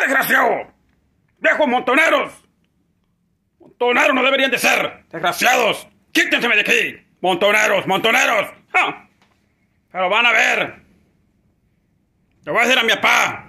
desgraciado! dejo montoneros! ¡Montoneros no deberían de ser! ¡Desgraciados! ¡Quítenseme de aquí! ¡Montoneros! ¡Montoneros! Pero van a ver. Te voy a decir a mi papá.